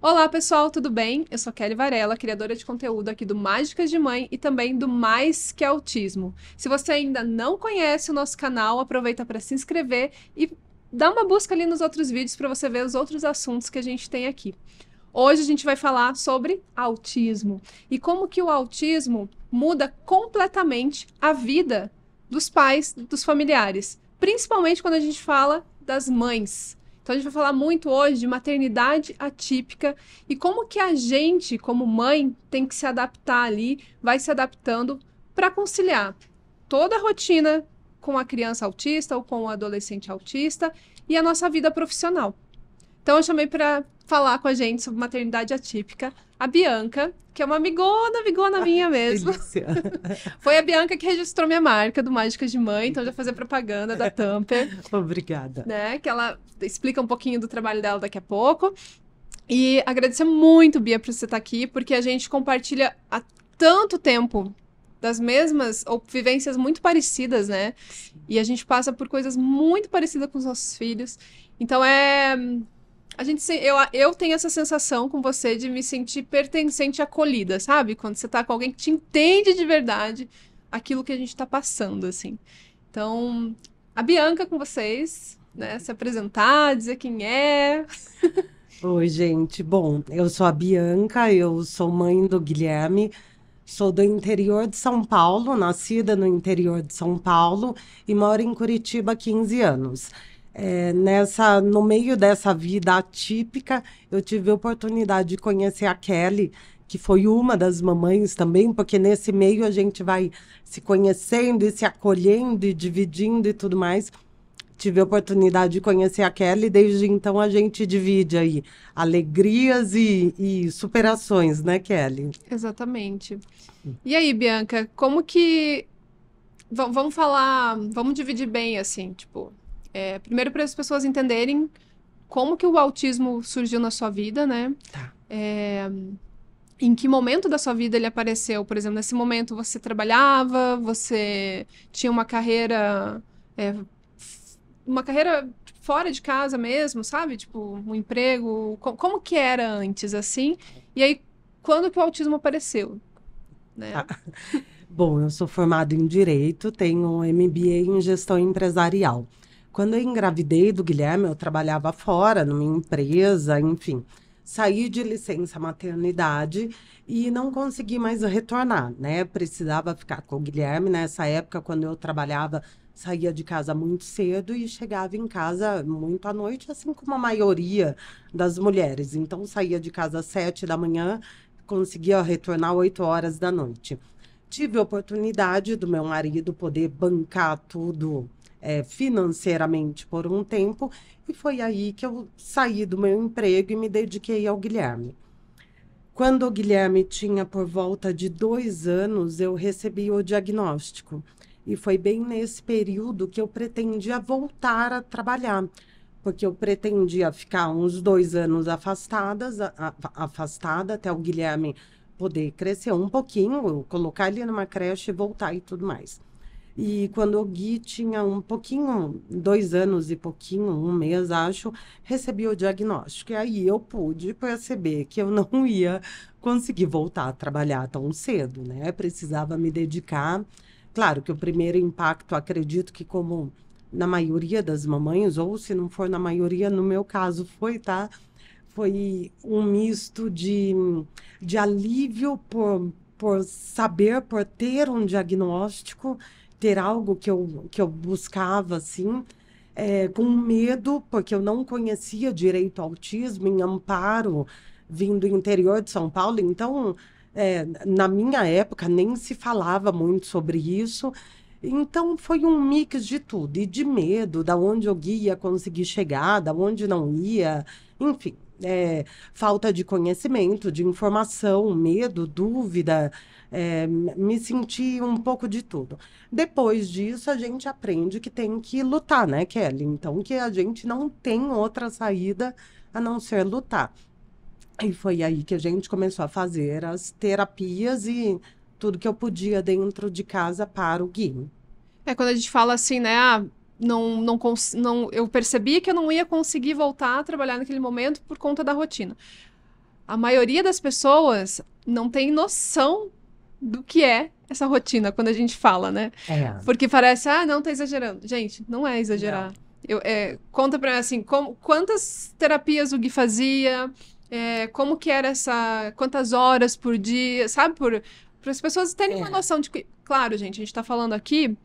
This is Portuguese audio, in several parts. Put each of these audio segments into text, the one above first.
Olá, pessoal, tudo bem? Eu sou Kelly Varela, criadora de conteúdo aqui do Mágicas de Mãe e também do Mais que Autismo. Se você ainda não conhece o nosso canal, aproveita para se inscrever e dá uma busca ali nos outros vídeos para você ver os outros assuntos que a gente tem aqui. Hoje a gente vai falar sobre autismo e como que o autismo muda completamente a vida dos pais, dos familiares, principalmente quando a gente fala das mães. Então a gente vai falar muito hoje de maternidade atípica e como que a gente, como mãe, tem que se adaptar ali, vai se adaptando para conciliar toda a rotina com a criança autista ou com o adolescente autista e a nossa vida profissional. Então eu chamei para falar com a gente sobre maternidade atípica a Bianca, que é uma amigona, amigona minha mesmo. Foi a Bianca que registrou minha marca do Mágicas de Mãe, então já fazer propaganda da Tamper. Obrigada. Né? Que ela explica um pouquinho do trabalho dela daqui a pouco. E agradecer muito, Bia, por você estar aqui, porque a gente compartilha há tanto tempo das mesmas ou vivências muito parecidas, né? Sim. E a gente passa por coisas muito parecidas com os nossos filhos. Então é a gente se, eu, eu tenho essa sensação com você de me sentir pertencente acolhida, sabe? Quando você tá com alguém que te entende de verdade aquilo que a gente tá passando, assim. Então, a Bianca com vocês, né? Se apresentar, dizer quem é. Oi, gente. Bom, eu sou a Bianca, eu sou mãe do Guilherme. Sou do interior de São Paulo, nascida no interior de São Paulo e moro em Curitiba há 15 anos. É, nessa no meio dessa vida atípica, eu tive a oportunidade de conhecer a Kelly, que foi uma das mamães também, porque nesse meio a gente vai se conhecendo e se acolhendo e dividindo e tudo mais. Tive a oportunidade de conhecer a Kelly, desde então a gente divide aí alegrias e, e superações, né, Kelly? Exatamente. E aí, Bianca, como que. V vamos falar, vamos dividir bem, assim, tipo, é, primeiro para as pessoas entenderem como que o autismo surgiu na sua vida, né? Tá. É, em que momento da sua vida ele apareceu? Por exemplo, nesse momento você trabalhava, você tinha uma carreira. É, uma carreira fora de casa mesmo, sabe? Tipo, um emprego. Co como que era antes, assim? E aí, quando que o autismo apareceu? Né? Ah, bom, eu sou formada em Direito, tenho um MBA em Gestão Empresarial. Quando eu engravidei do Guilherme, eu trabalhava fora, numa empresa, enfim. Saí de licença maternidade e não consegui mais retornar, né? Precisava ficar com o Guilherme nessa época, quando eu trabalhava, saía de casa muito cedo e chegava em casa muito à noite, assim como a maioria das mulheres. Então, saía de casa às sete da manhã, conseguia retornar oito horas da noite. Tive a oportunidade do meu marido poder bancar tudo é, financeiramente por um tempo, e foi aí que eu saí do meu emprego e me dediquei ao Guilherme. Quando o Guilherme tinha por volta de dois anos, eu recebi o diagnóstico. E foi bem nesse período que eu pretendia voltar a trabalhar, porque eu pretendia ficar uns dois anos afastadas, afastada até o Guilherme poder crescer um pouquinho, colocar ele numa creche e voltar e tudo mais. E quando o Gui tinha um pouquinho, dois anos e pouquinho, um mês, acho, recebi o diagnóstico. E aí eu pude perceber que eu não ia conseguir voltar a trabalhar tão cedo, né? Precisava me dedicar. Claro que o primeiro impacto, acredito que como na maioria das mamães, ou se não for na maioria, no meu caso foi, tá? Foi um misto de, de alívio por, por saber, por ter um diagnóstico ter algo que eu, que eu buscava, assim, é, com medo, porque eu não conhecia direito autismo em Amparo, vindo do interior de São Paulo. Então, é, na minha época, nem se falava muito sobre isso. Então, foi um mix de tudo, e de medo, da onde eu ia conseguir chegar, da onde não ia, enfim é, falta de conhecimento, de informação, medo, dúvida, é, me senti um pouco de tudo. Depois disso, a gente aprende que tem que lutar, né, Kelly? Então, que a gente não tem outra saída a não ser lutar. E foi aí que a gente começou a fazer as terapias e tudo que eu podia dentro de casa para o Gui. É quando a gente fala assim, né? Ah, não, não, não, eu percebi que eu não ia conseguir voltar a trabalhar naquele momento por conta da rotina. A maioria das pessoas não tem noção do que é essa rotina quando a gente fala, né? É. Porque parece, ah, não, tá exagerando. Gente, não é exagerar. Não. Eu, é, conta pra mim, assim, como, quantas terapias o Gui fazia, é, como que era essa, quantas horas por dia, sabe? Por, para as pessoas terem é. uma noção de que, claro, gente, a gente tá falando aqui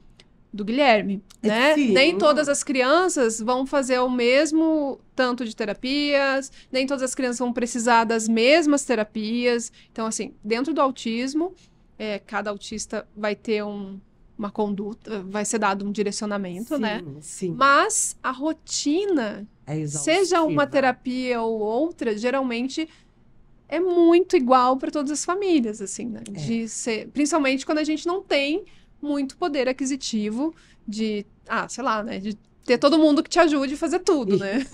do Guilherme, é né? Sim. Nem todas as crianças vão fazer o mesmo tanto de terapias, nem todas as crianças vão precisar das mesmas terapias. Então, assim, dentro do autismo, é, cada autista vai ter um, uma conduta, vai ser dado um direcionamento, né? sim, né? Sim. Mas a rotina, é seja uma terapia ou outra, geralmente é muito igual para todas as famílias, assim, né? É. De ser, principalmente quando a gente não tem muito poder aquisitivo de, ah, sei lá, né? De ter todo mundo que te ajude a fazer tudo, né?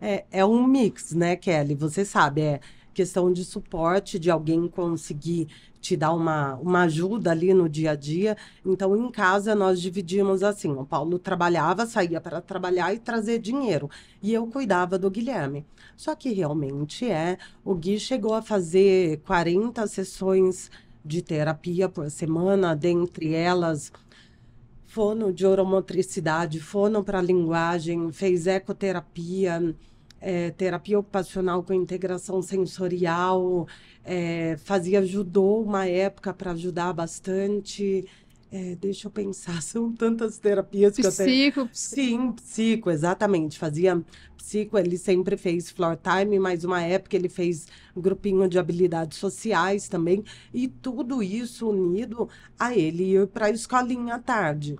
É, é um mix, né, Kelly? Você sabe, é questão de suporte, de alguém conseguir te dar uma, uma ajuda ali no dia a dia. Então, em casa, nós dividimos assim: o Paulo trabalhava, saía para trabalhar e trazer dinheiro, e eu cuidava do Guilherme. Só que realmente é, o Gui chegou a fazer 40 sessões de terapia por semana, dentre elas fono de oromotricidade, fono para linguagem, fez ecoterapia, é, terapia ocupacional com integração sensorial, é, fazia judô uma época para ajudar bastante. É, deixa eu pensar, são tantas terapias psico, que eu tenho. Psico. Sim, psico, exatamente. Fazia psico, ele sempre fez floor time, mas uma época ele fez grupinho de habilidades sociais também. E tudo isso unido a ele ir para a escolinha à tarde.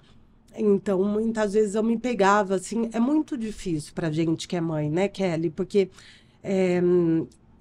Então, muitas vezes eu me pegava assim. É muito difícil para gente que é mãe, né, Kelly? Porque é,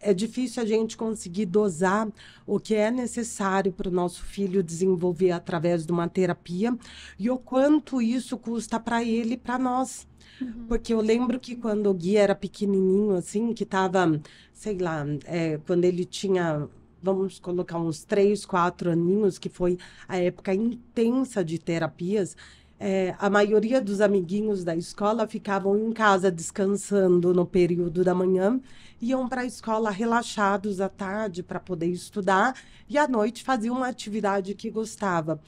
é difícil a gente conseguir dosar o que é necessário para o nosso filho desenvolver através de uma terapia e o quanto isso custa para ele e para nós. Uhum. Porque eu lembro que quando o Gui era pequenininho, assim, que estava, sei lá, é, quando ele tinha vamos colocar uns três, quatro aninhos, que foi a época intensa de terapias, é, a maioria dos amiguinhos da escola ficavam em casa descansando no período da manhã, iam para a escola relaxados à tarde para poder estudar e à noite faziam uma atividade que gostava.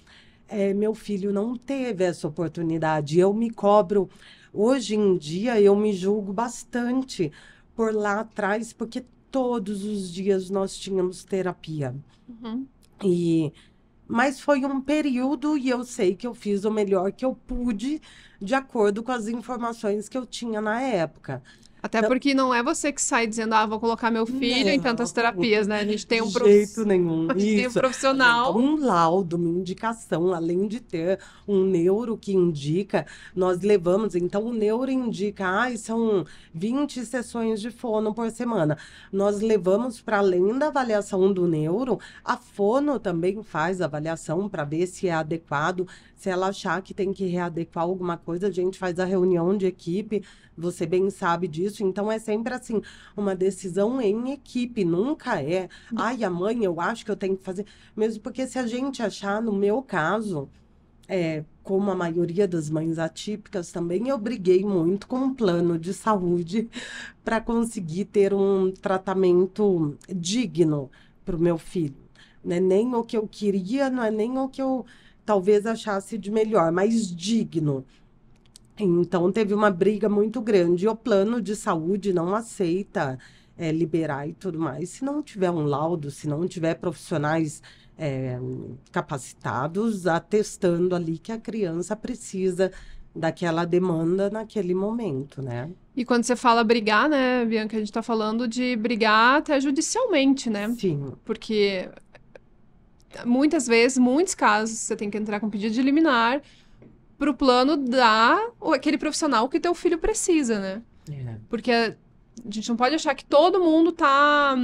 É, meu filho não teve essa oportunidade. Eu me cobro. Hoje em dia eu me julgo bastante por lá atrás, porque todos os dias nós tínhamos terapia. Uhum. E mas foi um período e eu sei que eu fiz o melhor que eu pude de acordo com as informações que eu tinha na época. Até então, porque não é você que sai dizendo, ah, vou colocar meu filho não, em tantas terapias, né? A gente tem um de prof... jeito nenhum. A gente Isso. tem um profissional. Um laudo, uma indicação, além de ter um neuro que indica, nós levamos, então o neuro indica, ah, são 20 sessões de fono por semana. Nós levamos para além da avaliação do neuro, a fono também faz avaliação para ver se é adequado, se ela achar que tem que readequar alguma coisa, a gente faz a reunião de equipe, você bem sabe disso. Então é sempre assim, uma decisão em equipe, nunca é, hum. ai, a mãe, eu acho que eu tenho que fazer. Mesmo porque se a gente achar, no meu caso, é, como a maioria das mães atípicas também, eu briguei muito com um plano de saúde para conseguir ter um tratamento digno para o meu filho. Não é nem o que eu queria, não é nem o que eu talvez achasse de melhor, mais digno. Então teve uma briga muito grande. E o plano de saúde não aceita é, liberar e tudo mais. Se não tiver um laudo, se não tiver profissionais é, capacitados atestando ali que a criança precisa daquela demanda naquele momento, né? E quando você fala brigar, né, Bianca, a gente está falando de brigar até judicialmente, né? Sim. Porque muitas vezes, muitos casos, você tem que entrar com pedido de liminar para o plano dar aquele profissional que o teu filho precisa, né? É. Porque a gente não pode achar que todo mundo tá...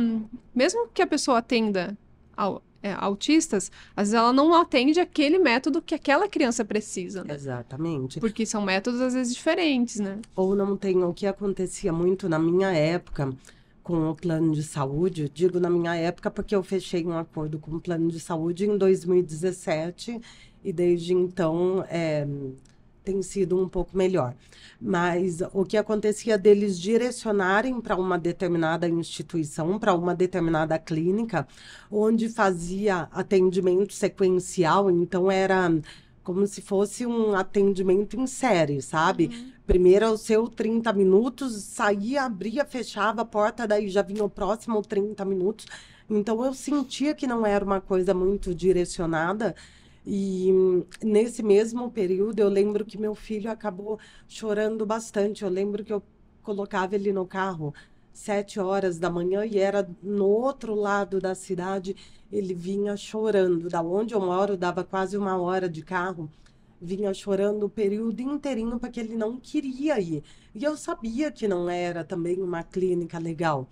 Mesmo que a pessoa atenda ao, é, autistas, às vezes ela não atende aquele método que aquela criança precisa, né? Exatamente. Porque são métodos, às vezes, diferentes, né? Ou não tem... O que acontecia muito na minha época com o plano de saúde, digo na minha época porque eu fechei um acordo com o plano de saúde em 2017 e desde então é, tem sido um pouco melhor. Mas o que acontecia deles direcionarem para uma determinada instituição, para uma determinada clínica, onde fazia atendimento sequencial, então era como se fosse um atendimento em série, sabe? Uhum. Primeiro é o seu 30 minutos, saía, abria, fechava a porta, daí já vinha o próximo 30 minutos. Então eu sentia que não era uma coisa muito direcionada. E nesse mesmo período eu lembro que meu filho acabou chorando bastante. Eu lembro que eu colocava ele no carro sete horas da manhã e era no outro lado da cidade. Ele vinha chorando. Da onde eu moro, dava quase uma hora de carro. Vinha chorando o período inteirinho porque ele não queria ir. E eu sabia que não era também uma clínica legal.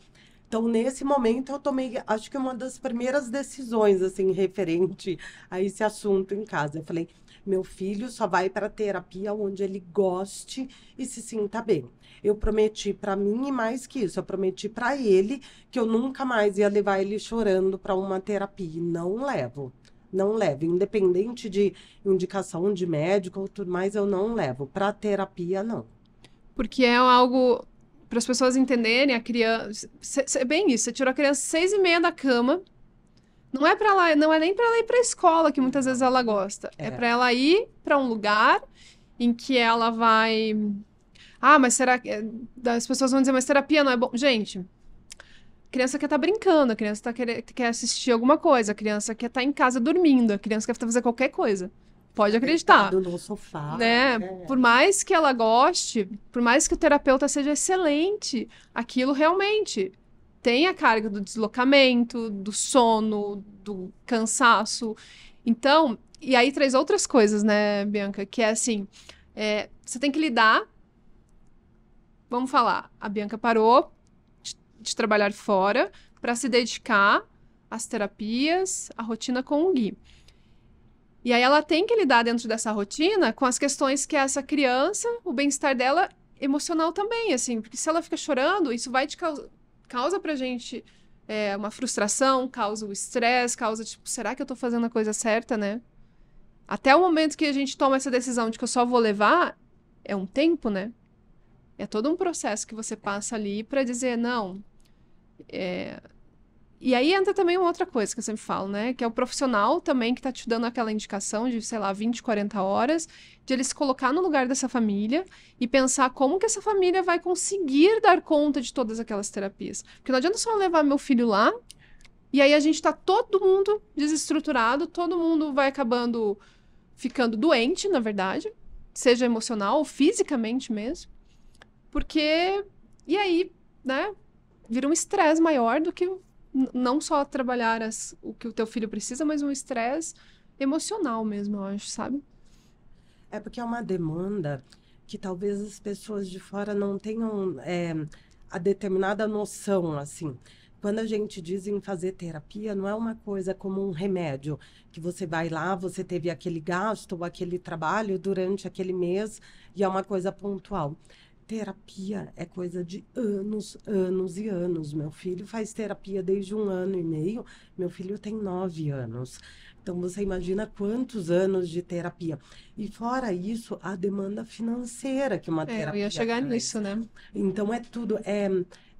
Então, nesse momento, eu tomei, acho que uma das primeiras decisões, assim, referente a esse assunto em casa. Eu falei, meu filho só vai para terapia onde ele goste e se sinta bem eu prometi para mim e mais que isso, eu prometi para ele que eu nunca mais ia levar ele chorando para uma terapia. Não levo. Não levo. Independente de indicação de médico ou tudo mais, eu não levo. Para terapia, não. Porque é algo para as pessoas entenderem, a criança. É bem isso, você tirou a criança seis e meia da cama. Não é para lá, não é nem para ela ir para a escola, que muitas vezes ela gosta. É, é para ela ir para um lugar em que ela vai ah, mas será que. Eh, As pessoas vão dizer, mas terapia não é bom. Gente, criança quer estar tá brincando, a criança tá quer, quer assistir alguma coisa, a criança quer estar tá em casa dormindo, a criança quer fazer qualquer coisa. Pode tá acreditar. No sofá. Né? É. Por mais que ela goste, por mais que o terapeuta seja excelente, aquilo realmente tem a carga do deslocamento, do sono, do cansaço. Então, e aí traz outras coisas, né, Bianca? Que é assim: é, você tem que lidar vamos falar, a Bianca parou de, de trabalhar fora para se dedicar às terapias, à rotina com o Gui. E aí ela tem que lidar dentro dessa rotina com as questões que essa criança, o bem-estar dela emocional também, assim, porque se ela fica chorando, isso vai te causa, causa pra gente é, uma frustração, causa o estresse, causa, tipo, será que eu tô fazendo a coisa certa, né? Até o momento que a gente toma essa decisão de que eu só vou levar, é um tempo, né? É todo um processo que você é. passa ali para dizer, não. É... E aí entra também uma outra coisa que eu sempre falo, né? Que é o profissional também que está te dando aquela indicação de, sei lá, 20, 40 horas, de ele se colocar no lugar dessa família e pensar como que essa família vai conseguir dar conta de todas aquelas terapias. Porque não adianta só levar meu filho lá e aí a gente tá todo mundo desestruturado, todo mundo vai acabando ficando doente, na verdade, seja emocional ou fisicamente mesmo. Porque. E aí, né? Vira um estresse maior do que não só trabalhar as, o que o teu filho precisa, mas um estresse emocional mesmo, eu acho, sabe? É porque é uma demanda que talvez as pessoas de fora não tenham é, a determinada noção, assim. Quando a gente diz em fazer terapia, não é uma coisa como um remédio, que você vai lá, você teve aquele gasto ou aquele trabalho durante aquele mês e é uma coisa pontual. Terapia é coisa de anos, anos e anos. Meu filho faz terapia desde um ano e meio, meu filho tem nove anos. Então você imagina quantos anos de terapia. E fora isso, a demanda financeira que uma é, terapia. Eu ia chegar traz. nisso, né? Então é tudo. É,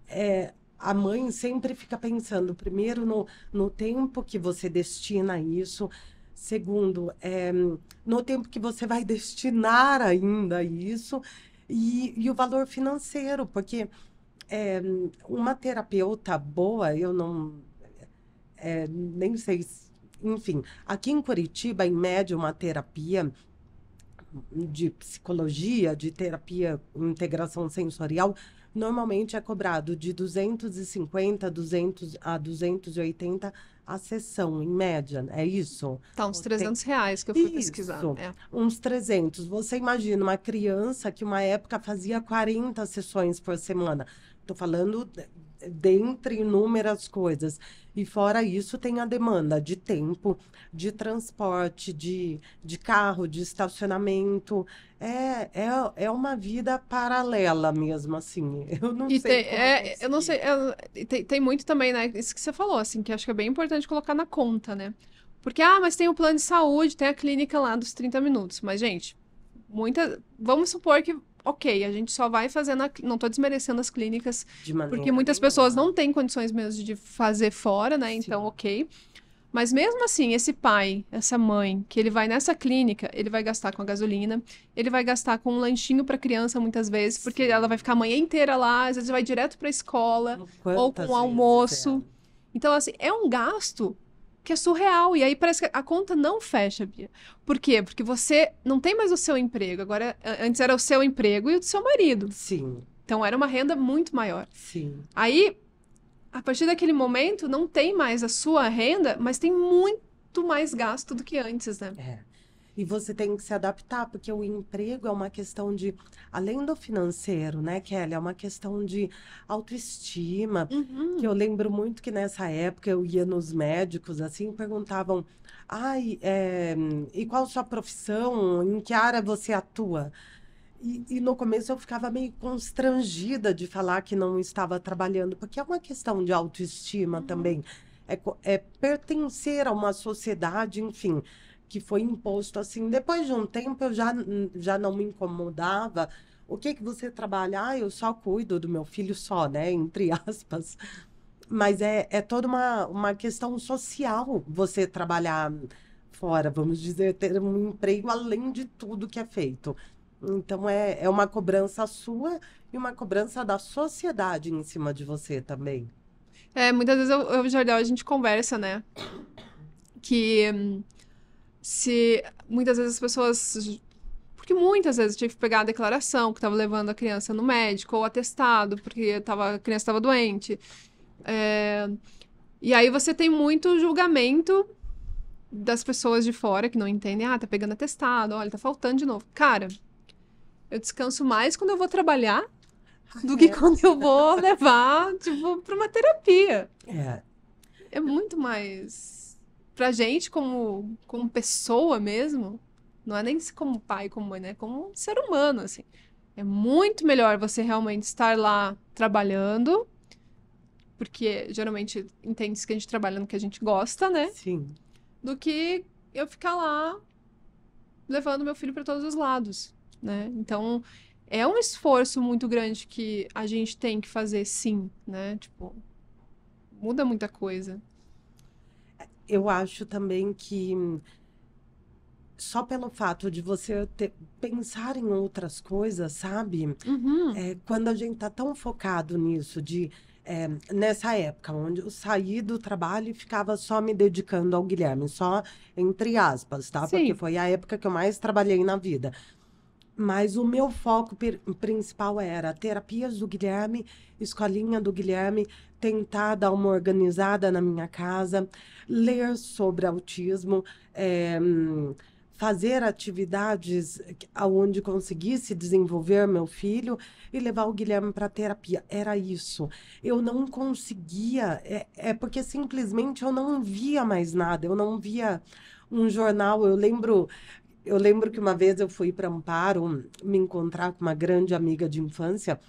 é, a mãe sempre fica pensando, primeiro, no, no tempo que você destina a isso, Segundo, é, no tempo que você vai destinar ainda a isso. E, e o valor financeiro, porque é, uma terapeuta boa, eu não. É, nem sei. Se, enfim, aqui em Curitiba, em média, uma terapia de psicologia, de terapia integração sensorial, normalmente é cobrado de 250 200 a 280 a sessão, em média, é isso? Tá uns 300 Tem... reais que eu fui isso, pesquisar. É. uns 300. Você imagina uma criança que uma época fazia 40 sessões por semana. Estou falando dentre inúmeras coisas. E fora isso, tem a demanda de tempo, de transporte, de, de carro, de estacionamento. É, é, é uma vida paralela mesmo, assim. Eu não e sei. Tem, é, eu não sei. É, tem, tem muito também, né? Isso que você falou, assim, que acho que é bem importante colocar na conta, né? Porque, ah, mas tem o plano de saúde, tem a clínica lá dos 30 minutos. Mas, gente, muita. Vamos supor que ok, a gente só vai fazer na. Não estou desmerecendo as clínicas, porque muitas pessoas não têm condições mesmo de fazer fora, né? Então Sim. Então, ok. Mas mesmo assim, esse pai, essa mãe, que ele vai nessa clínica, ele vai gastar com a gasolina, ele vai gastar com um lanchinho para criança muitas vezes, porque ela vai ficar a manhã inteira lá, às vezes vai direto para a escola ou com o almoço. É. Então assim, é um gasto que é surreal. E aí parece que a conta não fecha, Bia. Por quê? Porque você não tem mais o seu emprego. Agora, antes era o seu emprego e o do seu marido. Sim. Então era uma renda muito maior. Sim. Aí, a partir daquele momento, não tem mais a sua renda, mas tem muito mais gasto do que antes, né? É e você tem que se adaptar, porque o emprego é uma questão de, além do financeiro, né, Kelly? É uma questão de autoestima. Uhum. Que eu lembro muito que nessa época eu ia nos médicos, assim, perguntavam: ai, é, e qual sua profissão? Em que área você atua? E, e, no começo eu ficava meio constrangida de falar que não estava trabalhando, porque é uma questão de autoestima uhum. também. É, é pertencer a uma sociedade, enfim que foi imposto assim. Depois de um tempo eu já, já não me incomodava. O que que você trabalha? Ah, eu só cuido do meu filho só, né? Entre aspas. Mas é, é toda uma, uma questão social você trabalhar fora, vamos dizer, ter um emprego além de tudo que é feito. Então é, é uma cobrança sua e uma cobrança da sociedade em cima de você também. É, muitas vezes eu, eu Jordão, a gente conversa, né? Que hum, se muitas vezes as pessoas. Porque muitas vezes eu tive que pegar a declaração que estava levando a criança no médico, ou atestado, porque tava, a criança estava doente. É... E aí você tem muito julgamento das pessoas de fora que não entendem. Ah, tá pegando atestado, olha, tá faltando de novo. Cara, eu descanso mais quando eu vou trabalhar do que é. quando eu vou levar, tipo, pra uma terapia. É. É muito mais pra gente como, como pessoa mesmo, não é nem como pai, como mãe, né? Como um ser humano, assim. É muito melhor você realmente estar lá trabalhando, porque geralmente entende-se que a gente trabalha no que a gente gosta, né? Sim. Do que eu ficar lá levando meu filho para todos os lados, né? Então, é um esforço muito grande que a gente tem que fazer, sim, né? Tipo, muda muita coisa eu acho também que só pelo fato de você ter, pensar em outras coisas, sabe? Uhum. É, quando a gente tá tão focado nisso, de é, nessa época, onde eu saí do trabalho e ficava só me dedicando ao Guilherme, só entre aspas, tá? Sim. Porque foi a época que eu mais trabalhei na vida. Mas o meu foco principal era terapias do Guilherme, escolinha do Guilherme, tentar dar uma organizada na minha casa, ler sobre autismo, é, fazer atividades aonde conseguisse desenvolver meu filho e levar o Guilherme para terapia. Era isso. Eu não conseguia, é, é porque simplesmente eu não via mais nada, eu não via um jornal. Eu lembro eu lembro que uma vez eu fui para Amparo me encontrar com uma grande amiga de infância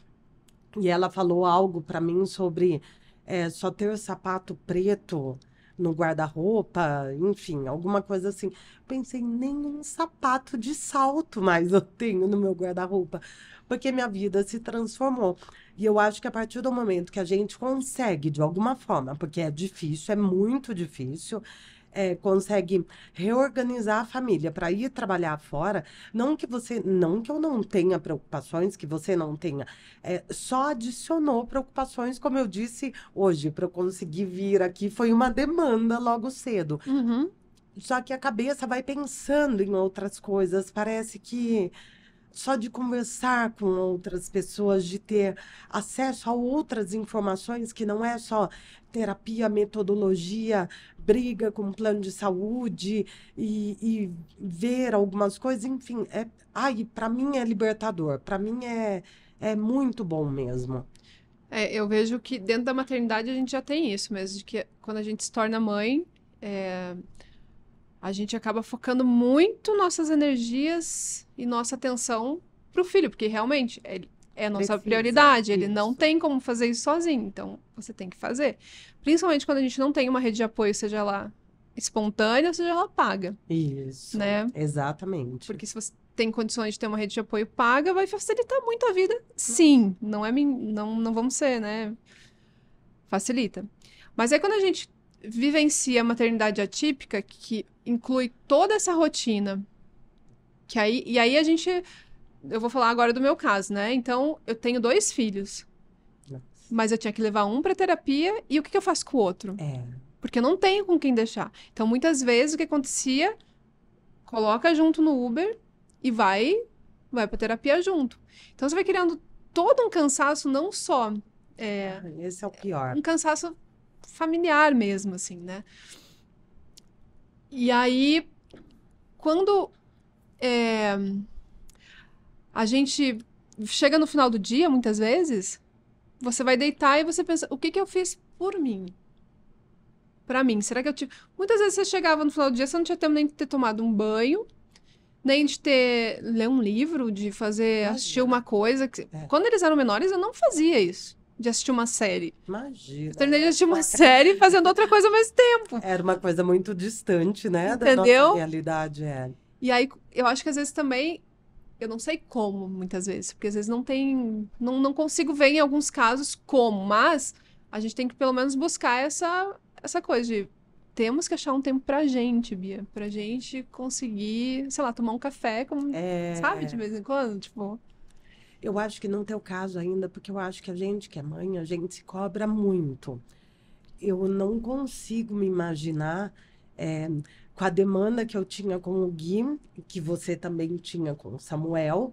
e ela falou algo para mim sobre é, só ter sapato preto no guarda-roupa, enfim, alguma coisa assim. Pensei, nenhum sapato de salto mais eu tenho no meu guarda-roupa, porque minha vida se transformou. E eu acho que a partir do momento que a gente consegue, de alguma forma, porque é difícil, é muito difícil, é, consegue reorganizar a família para ir trabalhar fora, não que você, não que eu não tenha preocupações, que você não tenha, é, só adicionou preocupações, como eu disse hoje, para eu conseguir vir aqui foi uma demanda logo cedo. Uhum. Só que a cabeça vai pensando em outras coisas, parece que só de conversar com outras pessoas, de ter acesso a outras informações que não é só terapia, metodologia, briga com plano de saúde e, e ver algumas coisas, enfim, é, ai, para mim é libertador, para mim é, é muito bom mesmo. É, eu vejo que dentro da maternidade a gente já tem isso mesmo, de que quando a gente se torna mãe, é a gente acaba focando muito nossas energias e nossa atenção para o filho, porque realmente ele é a nossa Precisa, prioridade, ele isso. não tem como fazer isso sozinho, então você tem que fazer. Principalmente quando a gente não tem uma rede de apoio, seja lá espontânea, ou seja ela paga. Isso. Né? Exatamente. Porque se você tem condições de ter uma rede de apoio paga, vai facilitar muito a vida. Sim, não é não não vamos ser, né? Facilita. Mas aí quando a gente vivencia a maternidade atípica, que inclui toda essa rotina, que aí, e aí a gente. Eu vou falar agora do meu caso, né? Então, eu tenho dois filhos. Nossa. Mas eu tinha que levar um para terapia e o que, que, eu faço com o outro? É. Porque eu não tenho com quem deixar. Então, muitas vezes o que acontecia, coloca junto no Uber e vai vai para terapia junto. Então, você vai criando todo um cansaço, não só. É, Esse é o pior. Um cansaço familiar mesmo, assim, né? E aí, quando é, a gente chega no final do dia, muitas vezes, você vai deitar e você pensa, o que, que eu fiz por mim? Pra mim, será que eu tive... Muitas vezes você chegava no final do dia, você não tinha tempo nem de ter tomado um banho, nem de ter ler um livro, de fazer assistir uma coisa. Que... É. Quando eles eram menores, eu não fazia isso de assistir uma série. Imagina. Eu terminei de assistir uma série fazendo outra coisa ao mesmo tempo. Era uma coisa muito distante, né? Entendeu? Da nossa realidade, é. E aí, eu acho que às vezes também, eu não sei como, muitas vezes, porque às vezes não tem. Não, não consigo ver em alguns casos como, mas a gente tem que pelo menos buscar essa, essa coisa de. Temos que achar um tempo pra gente, Bia. Pra gente conseguir, sei lá, tomar um café, como, é... sabe, de vez em quando. Tipo, eu acho que não tem o caso ainda, porque eu acho que a gente que é mãe, a gente se cobra muito. Eu não consigo me imaginar é, com a demanda que eu tinha com o Gui, que você também tinha com o Samuel,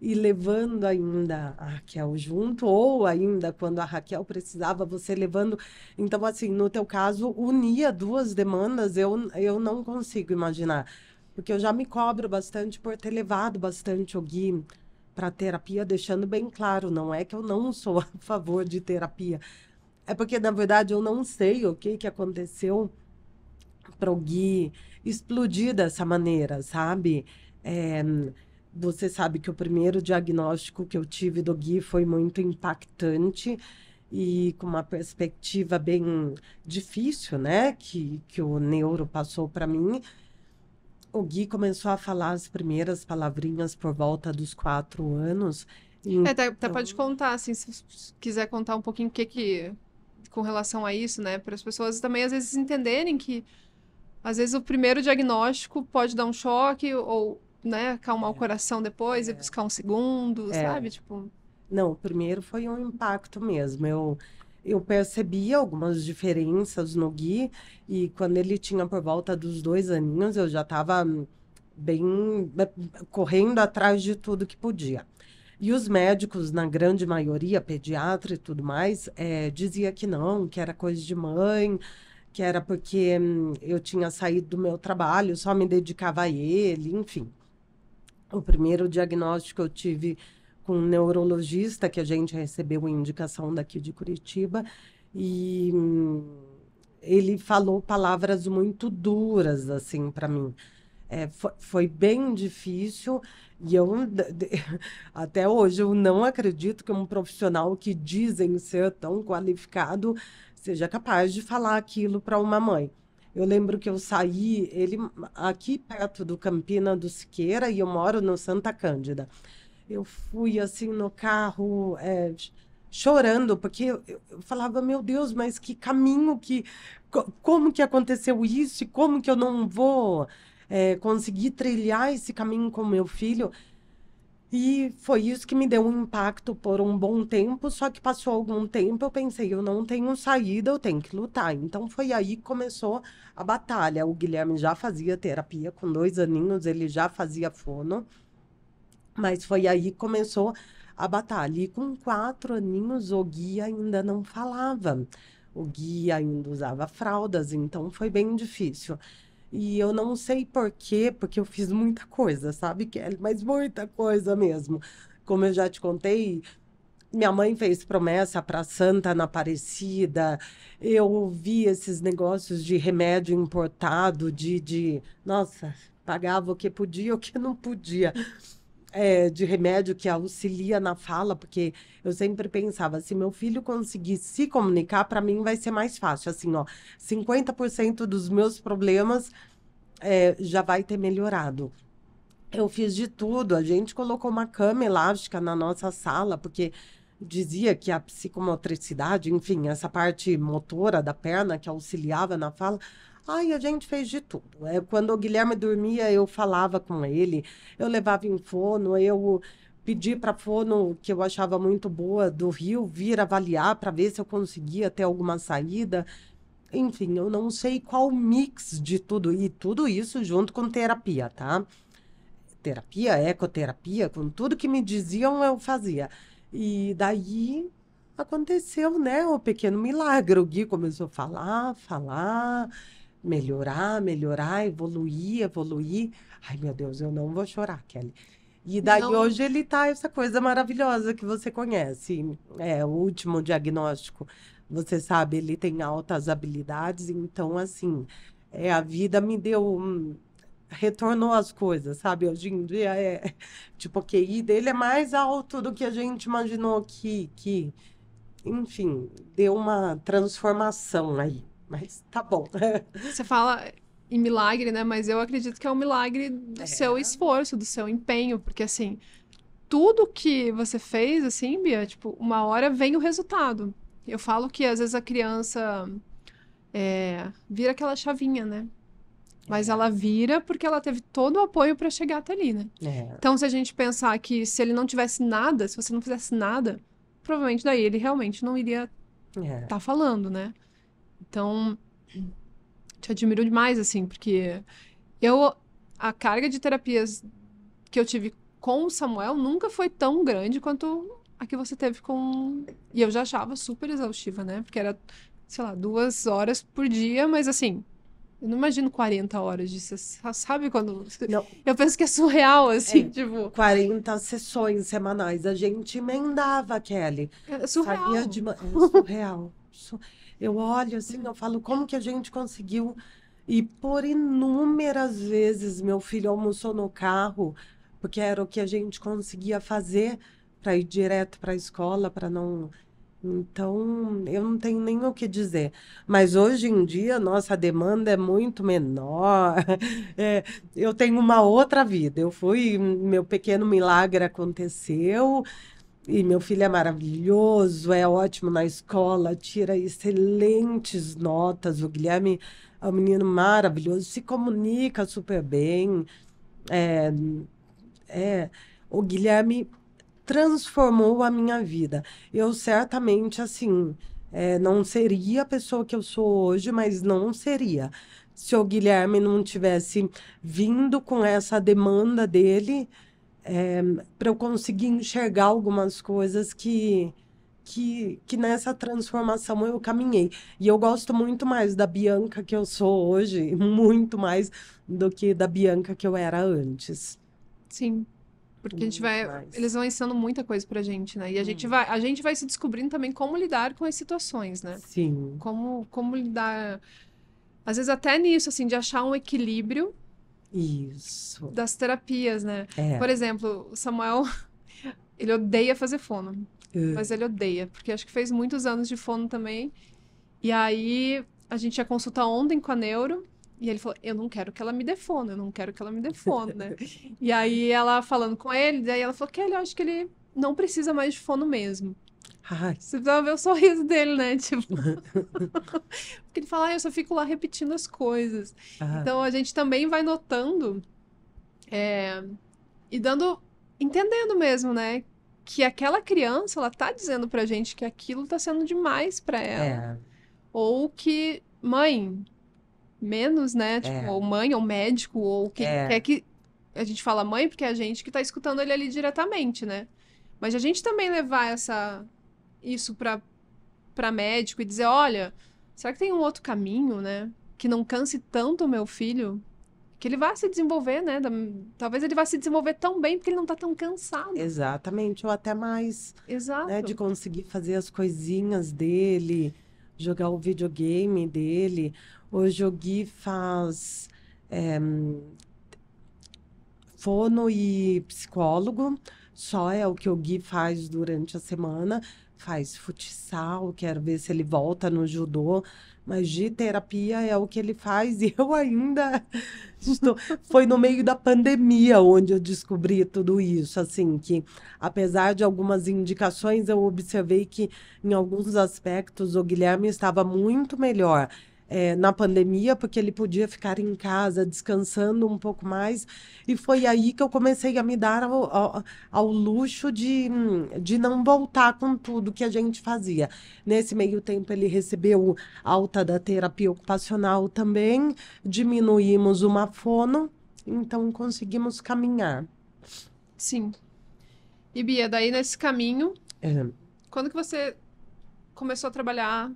e levando ainda a Raquel junto, ou ainda quando a Raquel precisava, você levando. Então, assim, no teu caso, unia duas demandas, eu, eu não consigo imaginar. Porque eu já me cobro bastante por ter levado bastante o Gui para terapia, deixando bem claro, não é que eu não sou a favor de terapia. É porque, na verdade, eu não sei o que, que aconteceu para o Gui explodir dessa maneira, sabe? É, você sabe que o primeiro diagnóstico que eu tive do Gui foi muito impactante e com uma perspectiva bem difícil, né? Que, que o neuro passou para mim o Gui começou a falar as primeiras palavrinhas por volta dos quatro anos. É, então... É, até, até pode contar, assim, se quiser contar um pouquinho o que que... Com relação a isso, né? Para as pessoas também, às vezes, entenderem que... Às vezes, o primeiro diagnóstico pode dar um choque ou, né, acalmar é. o coração depois é. e buscar um segundo, é. sabe? Tipo... Não, o primeiro foi um impacto mesmo. Eu eu percebia algumas diferenças no Gui, e quando ele tinha por volta dos dois aninhos, eu já estava bem eh, correndo atrás de tudo que podia. E os médicos, na grande maioria, pediatra e tudo mais, é, dizia que não, que era coisa de mãe, que era porque hum, eu tinha saído do meu trabalho, só me dedicava a ele, enfim. O primeiro diagnóstico que eu tive com um neurologista que a gente recebeu em indicação daqui de Curitiba e hum, ele falou palavras muito duras assim para mim. É, foi, foi, bem difícil e eu até hoje eu não acredito que um profissional que dizem ser tão qualificado seja capaz de falar aquilo para uma mãe. Eu lembro que eu saí, ele aqui perto do Campina do Siqueira e eu moro no Santa Cândida eu fui assim no carro é, chorando, porque eu, eu, falava, meu Deus, mas que caminho que. Como que aconteceu isso? E como que eu não vou é, conseguir trilhar esse caminho com meu filho? E foi isso que me deu um impacto por um bom tempo, só que passou algum tempo, eu pensei, eu não tenho saída, eu tenho que lutar. Então foi aí que começou a batalha. O Guilherme já fazia terapia com dois aninhos, ele já fazia fono. Mas foi aí que começou a batalha. E com quatro aninhos, o guia ainda não falava. O guia ainda usava fraldas, então foi bem difícil. E eu não sei porquê, porque eu fiz muita coisa, sabe, Kelly? Mas muita coisa mesmo. Como eu já te contei, minha mãe fez promessa para Santa na Aparecida. Eu vi esses negócios de remédio importado, de, de... nossa, pagava o que podia, o que não podia é, de remédio que auxilia na fala, porque eu sempre pensava, se meu filho conseguir se comunicar, para mim vai ser mais fácil. Assim, ó, 50% dos meus problemas é, já vai ter melhorado. Eu fiz de tudo, a gente colocou uma cama elástica na nossa sala, porque dizia que a psicomotricidade, enfim, essa parte motora da perna que auxiliava na fala, Ai, a gente fez de tudo. É, quando o Guilherme dormia, eu falava com ele, eu levava em fono, eu pedi para fono que eu achava muito boa do Rio vir avaliar para ver se eu conseguia ter alguma saída. Enfim, eu não sei qual mix de tudo e tudo isso junto com terapia, tá? Terapia, ecoterapia, com tudo que me diziam eu fazia. E daí aconteceu, né, o pequeno milagre. O Gui começou a falar, falar, melhorar, melhorar, evoluir, evoluir. Ai, meu Deus, eu não vou chorar, Kelly. E daí não. hoje ele tá essa coisa maravilhosa que você conhece. É o último diagnóstico. Você sabe, ele tem altas habilidades, então assim, é, a vida me deu retornou as coisas, sabe? Hoje em dia é tipo, o QI dele é mais alto do que a gente imaginou que que enfim, deu uma transformação aí mas tá bom. Você fala em milagre, né? Mas eu acredito que é um milagre do é. seu esforço, do seu empenho, porque assim, tudo que você fez, assim, Bia, tipo, uma hora vem o resultado. Eu falo que às vezes a criança é, vira aquela chavinha, né? Mas é. ela vira porque ela teve todo o apoio para chegar até ali, né? É. Então, se a gente pensar que se ele não tivesse nada, se você não fizesse nada, provavelmente daí ele realmente não iria estar é. tá falando, né? Então, te admiro demais, assim, porque eu. A carga de terapias que eu tive com o Samuel nunca foi tão grande quanto a que você teve com. E eu já achava super exaustiva, né? Porque era, sei lá, duas horas por dia, mas assim, eu não imagino 40 horas disso. Sabe quando. Não. Eu penso que é surreal, é, assim, é, tipo. 40 sessões semanais. A gente emendava, Kelly. É, é surreal. Saía de... É surreal. Eu olho assim, hum. eu falo, como que a gente conseguiu? E por inúmeras vezes meu filho almoçou no carro, porque era o que a gente conseguia fazer para ir direto para a escola, para não. Então, eu não tenho nem o que dizer. Mas hoje em dia, nossa demanda é muito menor. É, eu tenho uma outra vida. Eu fui, meu pequeno milagre aconteceu. E meu filho é maravilhoso, é ótimo na escola, tira excelentes notas. O Guilherme é um menino maravilhoso, se comunica super bem. É, é, o Guilherme transformou a minha vida. Eu certamente, assim, é, não seria a pessoa que eu sou hoje, mas não seria. Se o Guilherme não tivesse vindo com essa demanda dele, é, eh, para eu conseguir enxergar algumas coisas que, que, que nessa transformação eu caminhei. E eu gosto muito mais da Bianca que eu sou hoje, muito mais do que da Bianca que eu era antes. Sim. Porque a gente vai, eles vão ensinando muita coisa pra gente, né? E a gente hum. vai, a gente vai se descobrindo também como lidar com as situações, né? Sim. Como como lidar às vezes até nisso assim de achar um equilíbrio isso. Das terapias, né? É. Por exemplo, o Samuel, ele odeia fazer fono. Uh. Mas ele odeia, porque acho que fez muitos anos de fono também. E aí, a gente ia consultar ontem com a neuro. E ele falou, eu não quero que ela me dê fono, eu não quero que ela me dê fono, né? e aí, ela falando com ele, daí ela falou que ele, acho que ele não precisa mais de fono mesmo. Você precisava ver o sorriso dele, né? Tipo. Porque ele fala, ah, eu só fico lá repetindo as coisas. Então a gente também vai notando é... e dando. entendendo mesmo, né? Que aquela criança, ela tá dizendo pra gente que aquilo tá sendo demais pra ela. É. Ou que, mãe, menos, né? É. Tipo, é. ou mãe, ou médico, ou quem é. quer que. A gente fala mãe porque é a gente que tá escutando ele ali diretamente, né? Mas a gente também levar essa isso para para médico e dizer, olha, será que tem um outro caminho, né, que não canse tanto o meu filho? Que ele vá se desenvolver, né? Talvez ele vá se desenvolver tão bem porque ele não tá tão cansado. Exatamente, ou até mais. Né, Exato. Né, de conseguir fazer as coisinhas dele, jogar o videogame dele. Hoje o Gui faz é, fono e psicólogo só é o que o Gui faz durante a semana, faz futsal, quero ver se ele volta no judô, mas de terapia é o que ele faz e eu ainda estou... foi no meio da pandemia onde eu descobri tudo isso, assim, que apesar de algumas indicações eu observei que em alguns aspectos o Guilherme estava muito melhor é, na pandemia, porque ele podia ficar em casa descansando um pouco mais. E foi aí que eu comecei a me dar ao, ao, ao luxo de, de não voltar com tudo que a gente fazia. Nesse meio tempo, ele recebeu alta da terapia ocupacional também, diminuímos uma fono, então conseguimos caminhar. Sim. E Bia, daí nesse caminho, é. quando que você começou a trabalhar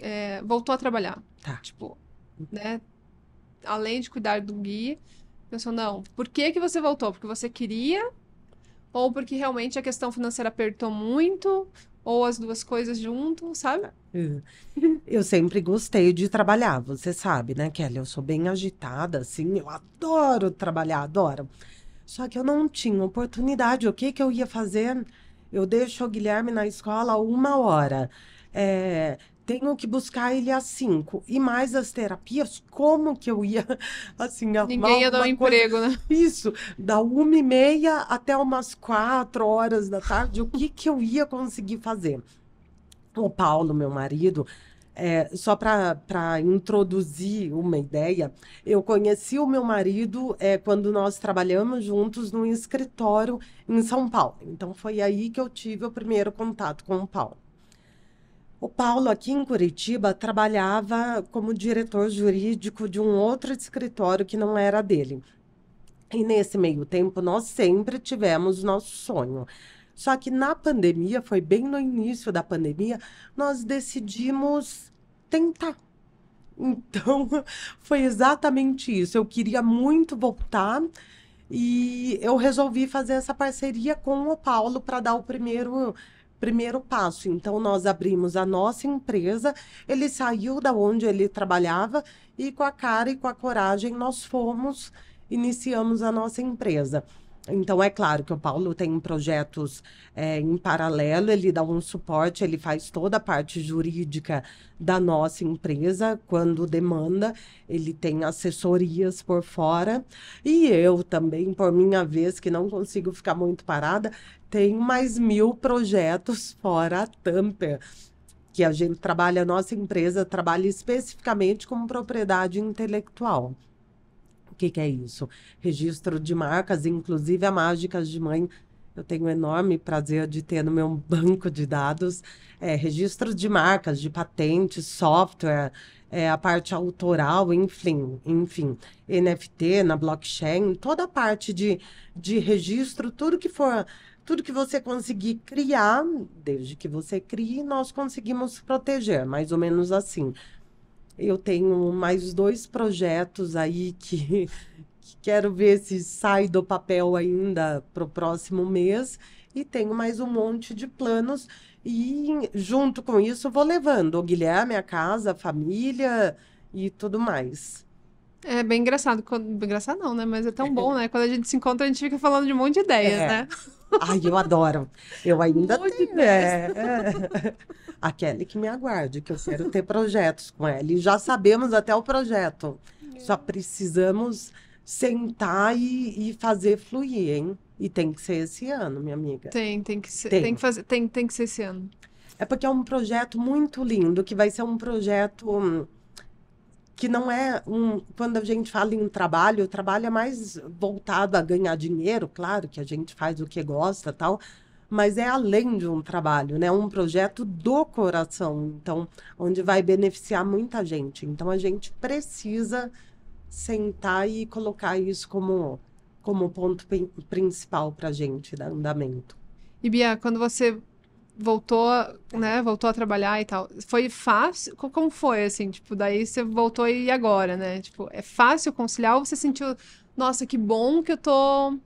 é, voltou a trabalhar. Tá. Tipo, né? Além de cuidar do Gui, pensou, não, por que, que você voltou? Porque você queria? Ou porque realmente a questão financeira apertou muito? Ou as duas coisas junto, sabe? É. Eu sempre gostei de trabalhar, você sabe, né, Kelly? Eu sou bem agitada, assim, eu adoro trabalhar, adoro. Só que eu não tinha oportunidade. O que, que eu ia fazer? Eu deixo o Guilherme na escola uma hora. É, tenho que buscar ele às 5. E mais as terapias, como que eu ia, assim, Ninguém ia dar um emprego, né? Isso, da uma e meia até umas quatro horas da tarde, o que que eu ia conseguir fazer? O Paulo, meu marido, é, só para introduzir uma ideia, eu conheci o meu marido é, quando nós trabalhamos juntos num escritório em São Paulo. Então foi aí que eu tive o primeiro contato com o Paulo. O Paulo, aqui em Curitiba, trabalhava como diretor jurídico de um outro escritório que não era dele. E nesse meio tempo, nós sempre tivemos nosso sonho. Só que na pandemia, foi bem no início da pandemia, nós decidimos tentar. Então, foi exatamente isso. Eu queria muito voltar e eu resolvi fazer essa parceria com o Paulo para dar o primeiro primeiro passo. Então, nós abrimos a nossa empresa, ele saiu da onde ele trabalhava e com a cara e com a coragem nós fomos, iniciamos a nossa empresa. Então, é claro que o Paulo tem projetos é, em paralelo, ele dá um suporte, ele faz toda a parte jurídica da nossa empresa, quando demanda, ele tem assessorias por fora. E eu também, por minha vez, que não consigo ficar muito parada, tenho mais mil projetos fora a Tamper que a gente trabalha, a nossa empresa trabalha especificamente com propriedade intelectual que, que é isso? Registro de marcas, inclusive a Mágicas de Mãe eu tenho o um enorme prazer de ter no meu banco de dados é, eh, registros de marcas, de patentes, software, é, a parte autoral, enfim, enfim, NFT na blockchain, toda a parte de, de registro, tudo que for, tudo que você conseguir criar, desde que você crie, nós conseguimos proteger, mais ou menos assim. Eu tenho mais dois projetos aí que, que quero ver se sai do papel ainda para o próximo mês. E tenho mais um monte de planos. E junto com isso, vou levando o Guilherme, a casa, a família e tudo mais. É bem engraçado. Quando... Engraçado não, né? Mas é tão bom, né? Quando a gente se encontra, a gente fica falando de um monte de ideias, é. né? Ai, eu adoro. Eu ainda tenho. É, é. A Kelly que me aguarde, que eu quero ter projetos com ela. E já sabemos até o projeto. Só precisamos sentar e, e fazer fluir, hein? E tem que ser esse ano, minha amiga. Tem, tem que ser. Tem, tem que fazer, tem, tem que ser esse ano. É porque é um projeto muito lindo, que vai ser um projeto hum, que não é um. Quando a gente fala em trabalho, o trabalho é mais voltado a ganhar dinheiro, claro que a gente faz o que gosta tal, mas é além de um trabalho, né? É um projeto do coração, então, onde vai beneficiar muita gente. Então a gente precisa sentar e colocar isso como, como ponto principal para a gente da né? andamento. E Bia, quando você voltou, né, voltou a trabalhar e tal. Foi fácil? Como foi, assim, tipo, daí você voltou e agora, né? Tipo, é fácil conciliar ou você sentiu, nossa, que bom que eu tô,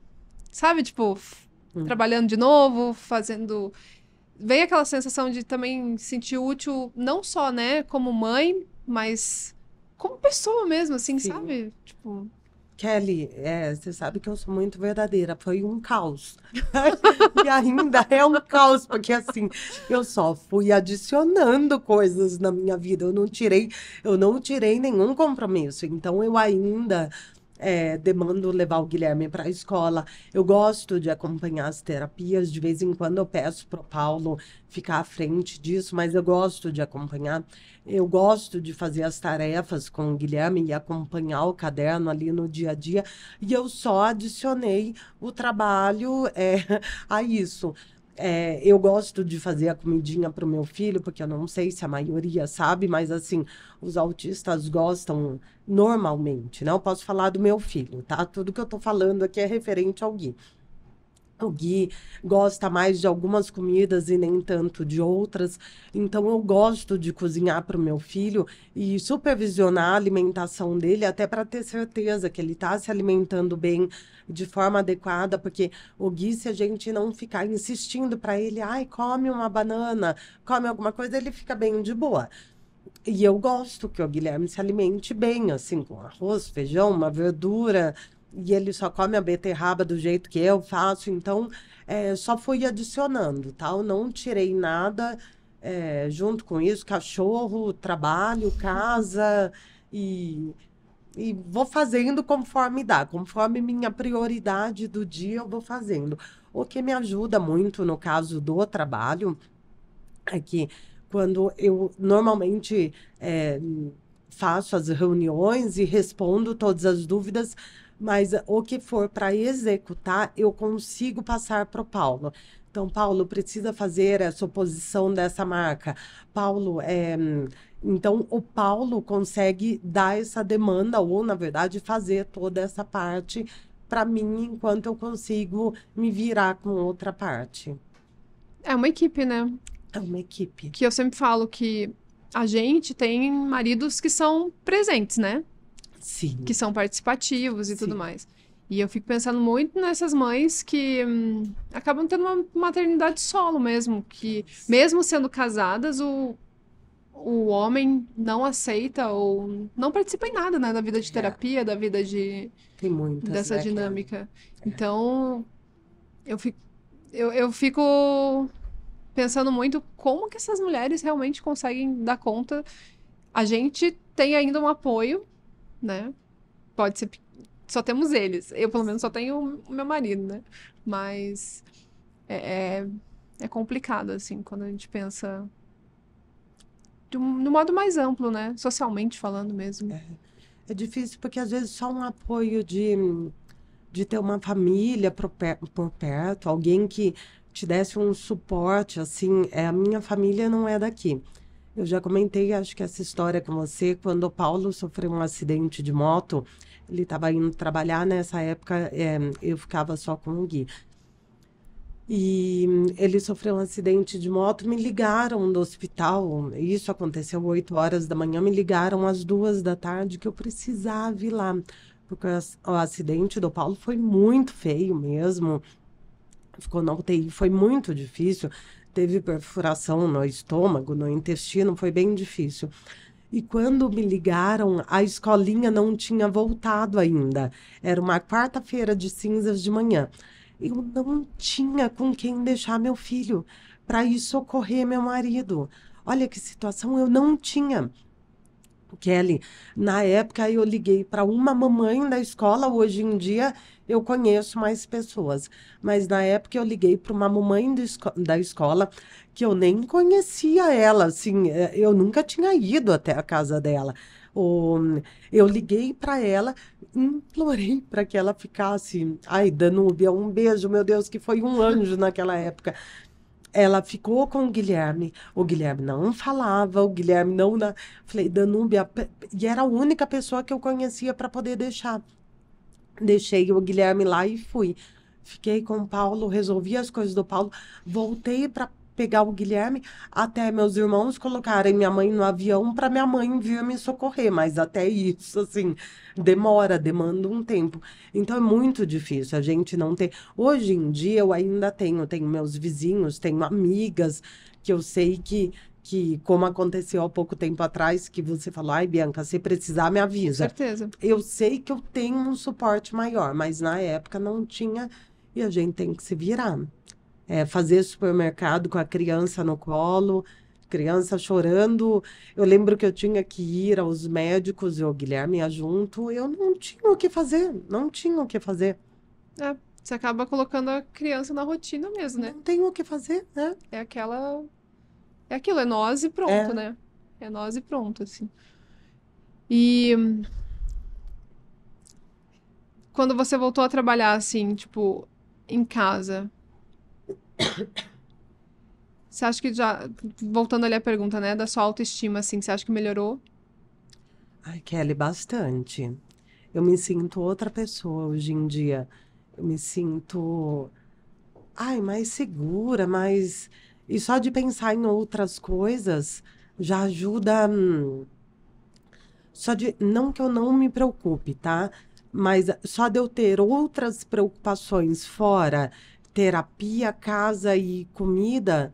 sabe, tipo, hum. trabalhando de novo, fazendo... Veio aquela sensação de também sentir útil, não só, né, como mãe, mas como pessoa mesmo, assim, Sim. sabe? Tipo... Kelly, é, você sabe que eu sou muito verdadeira, foi um caos. e ainda é um caos, porque assim, eu só fui adicionando coisas na minha vida. Eu não tirei, eu não tirei nenhum compromisso. Então eu ainda é, demando levar o Guilherme para a escola. Eu gosto de acompanhar as terapias, de vez em quando eu peço para o Paulo ficar à frente disso, mas eu gosto de acompanhar. Eu gosto de fazer as tarefas com o Guilherme e acompanhar o caderno ali no dia a dia. E eu só adicionei o trabalho é, a isso. É, eu gosto de fazer a comidinha para o meu filho, porque eu não sei se a maioria sabe, mas assim, os autistas gostam normalmente, né? Eu posso falar do meu filho, tá? Tudo que eu estou falando aqui é referente ao Gui o Gui gosta mais de algumas comidas e nem tanto de outras. Então eu gosto de cozinhar para o meu filho e supervisionar a alimentação dele até para ter certeza que ele está se alimentando bem de forma adequada, porque o Gui, se a gente não ficar insistindo para ele, ai, come uma banana, come alguma coisa, ele fica bem de boa. E eu gosto que o Guilherme se alimente bem, assim, com arroz, feijão, uma verdura, e ele só come a beterraba do jeito que eu faço, então é, só fui adicionando, tá? não tirei nada é, junto com isso, cachorro, trabalho, casa e, e vou fazendo conforme dá, conforme minha prioridade do dia eu vou fazendo. O que me ajuda muito no caso do trabalho é que quando eu normalmente é, faço as reuniões e respondo todas as dúvidas, mas ah, o que for para executar, eu consigo passar para o Paulo. Então, Paulo precisa fazer essa oposição dessa marca. Paulo, é... então o Paulo consegue dar essa demanda ou, na verdade, fazer toda essa parte para mim enquanto eu consigo me virar com outra parte. É uma equipe, né? É uma equipe. Que eu sempre falo que a gente tem maridos que são presentes, né? Sim. que são participativos e Sim. tudo mais. E eu fico pensando muito nessas mães que hum, acabam tendo uma maternidade solo mesmo, que mesmo sendo casadas, o, o homem não aceita ou não participa em nada, né, da vida de é. terapia, é. da vida de Tem muitas, né, dessa né, dinâmica. É. Então, eu fico eu, eu fico pensando muito como que essas mulheres realmente conseguem dar conta. A gente tem ainda um apoio né? Pode ser. Só temos eles. Eu, pelo menos, só tenho o meu marido, né? Mas é, é, é complicado, assim, quando a gente pensa de um, no modo mais amplo, né? Socialmente falando mesmo. É, é difícil porque, às vezes, só um apoio de, de ter uma família por, por perto, alguém que te desse um suporte, assim, é, a minha família não é daqui. Eu já comentei, acho que essa história com você, quando o Paulo sofreu um acidente de moto, ele estava indo trabalhar, nessa época é, eu ficava só com o Gui. E ele sofreu um acidente de moto, me ligaram do hospital, isso aconteceu 8 horas da manhã, me ligaram às duas da tarde que eu precisava ir lá, porque o acidente do Paulo foi muito feio mesmo, ficou na UTI, foi muito difícil teve perfuração no estômago, no intestino, foi bem difícil. E quando me ligaram, a escolinha não tinha voltado ainda. Era uma quarta-feira de cinzas de manhã. Eu não tinha com quem deixar meu filho para ir socorrer meu marido. Olha que situação, eu não tinha. Kelly. Na época eu liguei para uma mamãe da escola, hoje em dia eu conheço mais pessoas. Mas na época eu liguei para uma mamãe esco da escola que eu nem conhecia ela, assim, é, eu nunca tinha ido até a casa dela. Hum, eu liguei para ela, implorei para que ela ficasse. Ai, Danúbia, um beijo, meu Deus, que foi um anjo naquela época ela ficou com o Guilherme. O Guilherme não falava, o Guilherme não. Na... Falei, Danúbia. E era a única pessoa que eu conhecia para poder deixar. Deixei o Guilherme lá e fui. Fiquei com o Paulo, resolvi as coisas do Paulo, voltei para pegar o Guilherme até meus irmãos colocarem minha mãe no avião para minha mãe vir me socorrer, mas até isso assim, demora, demanda um tempo. Então é muito difícil a gente não ter. Hoje em dia eu ainda tenho, tenho meus vizinhos, tenho amigas que eu sei que que como aconteceu há pouco tempo atrás que você falou, ai Bianca, se precisar me avisa. Com certeza. Eu sei que eu tenho um suporte maior, mas na época não tinha e a gente tem que se virar é, fazer supermercado com a criança no colo, criança chorando. Eu lembro que eu tinha que ir aos médicos, eu, Guilherme, ia junto. Eu não tinha o que fazer, não tinha o que fazer. É, você acaba colocando a criança na rotina mesmo, né? Não tem o que fazer, né? É aquela. É aquilo, é nós e pronto, é. né? É nós e pronto, assim. E. Quando você voltou a trabalhar, assim, tipo, em casa, você acha que já. Voltando ali a pergunta, né? Da sua autoestima, assim, você acha que melhorou? Ai, Kelly, bastante. Eu me sinto outra pessoa hoje em dia. Eu me sinto. Ai, mais segura, mais. E só de pensar em outras coisas já ajuda. Hum, só de. Não que eu não me preocupe, tá? Mas só de eu ter outras preocupações fora terapia, casa e comida,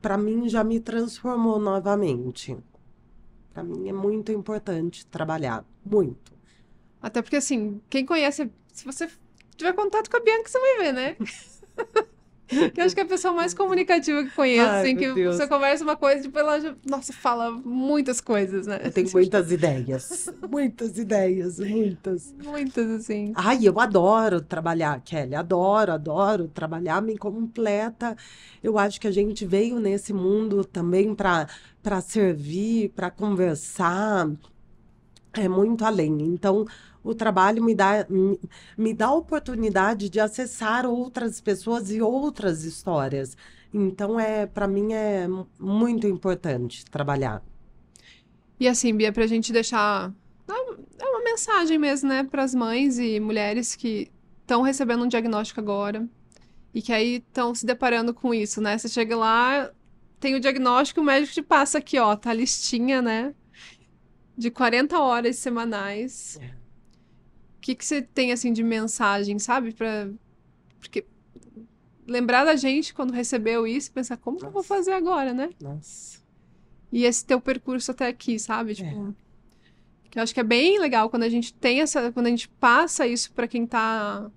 para mim já me transformou novamente. Para mim é muito importante trabalhar, muito. Até porque assim, quem conhece, se você tiver contato com a Bianca, você vai ver, né? Que eu acho que é a pessoa mais comunicativa que conheço, Ai, em assim, que Deus. você conversa uma coisa, tipo, ela já, nossa, fala muitas coisas, né? Eu tenho muitas ideias. Muitas ideias, muitas. Muitas, assim. Ai, eu adoro trabalhar, Kelly. Adoro, adoro trabalhar, me completa. Eu acho que a gente veio nesse mundo também para servir, para conversar. É muito além. Então, o trabalho me dá, me, dá a oportunidade de acessar outras pessoas e outras histórias. Então, é para mim, é muito importante trabalhar. E assim, Bia, para a gente deixar. É, é uma mensagem mesmo, né, para as mães e mulheres que estão recebendo um diagnóstico agora e que aí estão se deparando com isso, né? Você chega lá, tem o diagnóstico, o médico te passa aqui, ó, tá a listinha, né? De 40 horas semanais. É que, que você tem, assim, de mensagem, sabe? para Porque lembrar da gente quando recebeu isso e pensar, como que eu vou fazer agora, né? Nossa. E esse teu percurso até aqui, sabe? É. Tipo, é. Que eu acho que é bem legal quando a gente tem essa... Quando a gente passa isso para quem tá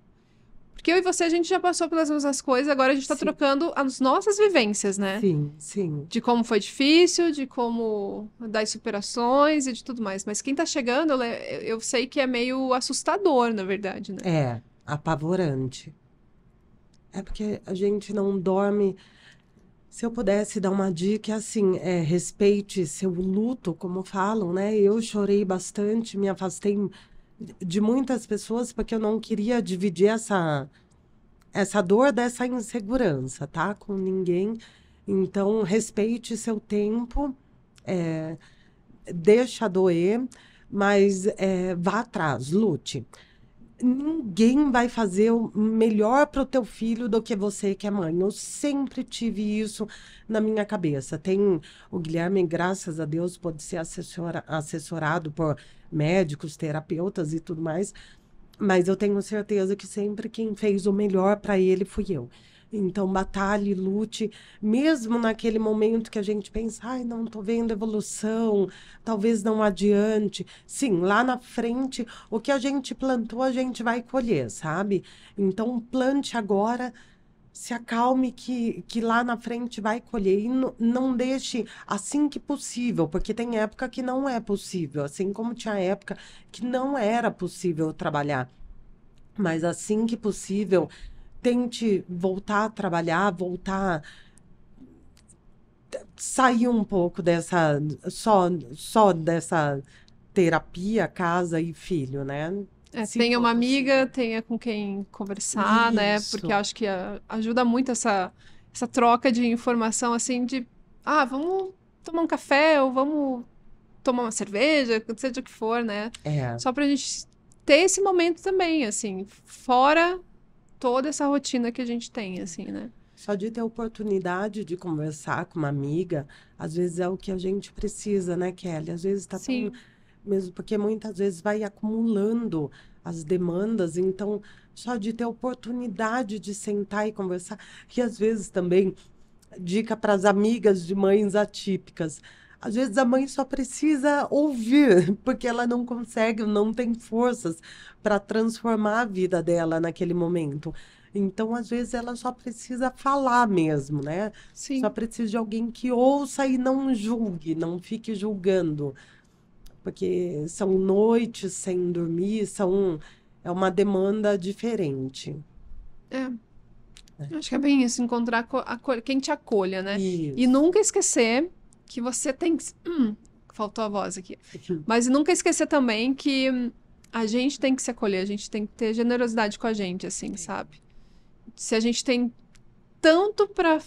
porque eu e você, a gente já passou pelas mesmas coisas, agora a gente está trocando as nossas vivências, né? Sim, sim. De como foi difícil, de como das superações e de tudo mais. Mas quem tá chegando, eu, eu sei que é meio assustador, na verdade, né? É, apavorante. É porque a gente não dorme. Se eu pudesse dar uma dica, assim, é, respeite seu luto, como falam, né? Eu chorei bastante, me afastei de muitas pessoas, porque eu não queria dividir essa, essa dor dessa insegurança, tá? Com ninguém. Então, respeite seu tempo, é, deixa doer, mas é, vá atrás, lute ninguém vai fazer o melhor para o teu filho do que você que é mãe. Eu sempre tive isso na minha cabeça. Tem o Guilherme, graças a Deus, pode ser assessora, assessorado por médicos, terapeutas e tudo mais. Mas eu tenho certeza que sempre quem fez o melhor para ele fui eu. Então, batalhe, lute, mesmo naquele momento que a gente pensa, ai, não estou vendo evolução, talvez não adiante. Sim, lá na frente, o que a gente plantou, a gente vai colher, sabe? Então, plante agora, se acalme que, que lá na frente vai colher e não deixe assim que possível, porque tem época que não é possível, assim como tinha época que não era possível trabalhar. Mas assim que possível, tente voltar a trabalhar, voltar sair um pouco dessa só só dessa terapia, casa e filho, né? É, tenha uma amiga, tenha com quem conversar, né? Isso. né? Porque acho que ah, ajuda muito essa essa troca de informação assim de ah, vamos tomar um café ou vamos tomar uma cerveja, seja o que for, né? É. Só pra gente ter esse momento também, assim, fora toda essa rotina que a gente tem, assim, né? Só de ter a oportunidade de conversar com uma amiga, às vezes é o que a gente precisa, né, Kelly? Às vezes está tão... mesmo porque muitas vezes vai acumulando as demandas, então só de ter a oportunidade de sentar e conversar, que às vezes também dica para as amigas de mães atípicas às vezes a mãe só precisa ouvir, porque ela não consegue, não tem forças para transformar a vida dela naquele momento. Então, às vezes, ela só precisa falar mesmo, né? Sim. Só precisa de alguém que ouça e não julgue, não fique julgando. Porque são noites sem dormir, são é uma demanda diferente. É. é. Acho que é bem isso, encontrar a quem te acolha, né? Isso. E nunca esquecer que você tem que. Hum, faltou a voz aqui. Mas nunca esquecer também que hum, a gente tem que se acolher, a gente tem que ter generosidade com a gente, assim, Sim. sabe? Se a gente tem tanto para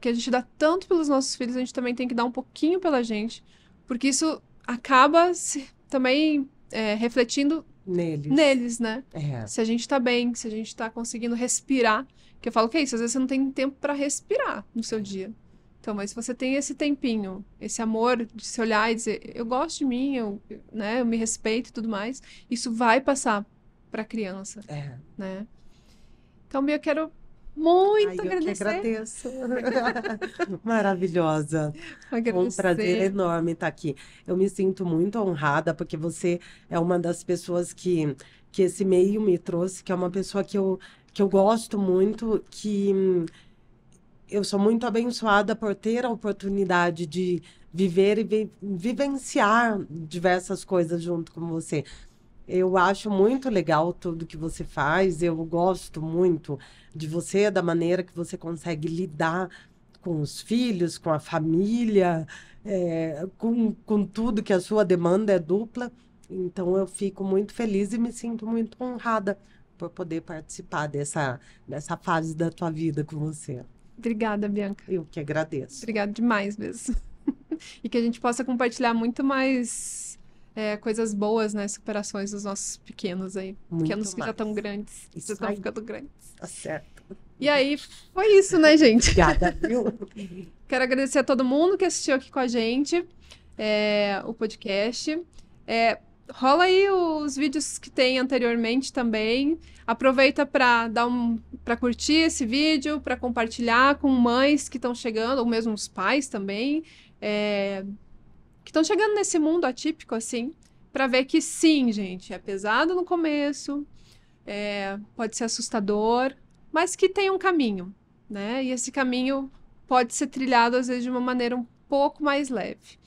que a gente dá tanto pelos nossos filhos, a gente também tem que dar um pouquinho pela gente, porque isso acaba se, também é, refletindo neles. neles, né? É. Se a gente tá bem, se a gente tá conseguindo respirar, que eu falo que é isso, às vezes você não tem tempo para respirar no seu é. dia. Então, mas se você tem esse tempinho, esse amor de se olhar e dizer, eu gosto de mim, eu, né, eu me respeito e tudo mais, isso vai passar para a criança, é. né? Então, eu quero muito Ai, agradecer. Eu agradeço. Maravilhosa. Agradecer. Um prazer enorme estar aqui. Eu me sinto muito honrada porque você é uma das pessoas que que esse meio me trouxe, que é uma pessoa que eu que eu gosto muito, que eu sou muito abençoada por ter a oportunidade de viver e vi vivenciar diversas coisas junto com você. Eu acho muito legal tudo que você faz, eu gosto muito de você, da maneira que você consegue lidar com os filhos, com a família, é, com, com tudo que a sua demanda é dupla. Então eu fico muito feliz e me sinto muito honrada por poder participar dessa, dessa fase da tua vida com você. Obrigada, Bianca. Eu que agradeço. Obrigada demais mesmo. e que a gente possa compartilhar muito mais é, coisas boas, né? Superações dos nossos pequenos aí. Muito pequenos mais. que já estão grandes. Isso já estão ficando grandes. Tá certo. E aí, foi isso, né, gente? Obrigada, viu? Quero agradecer a todo mundo que assistiu aqui com a gente é, o podcast. É, rola aí os vídeos que tem anteriormente também. Aproveita para dar um para curtir esse vídeo, para compartilhar com mães que estão chegando, ou mesmo os pais também, é, que estão chegando nesse mundo atípico assim, para ver que sim, gente, é pesado no começo, é, pode ser assustador, mas que tem um caminho, né? E esse caminho pode ser trilhado às vezes de uma maneira um pouco mais leve.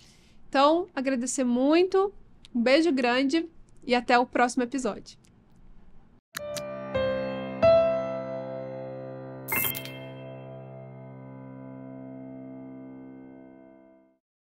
Então, agradecer muito um beijo grande e até o próximo episódio.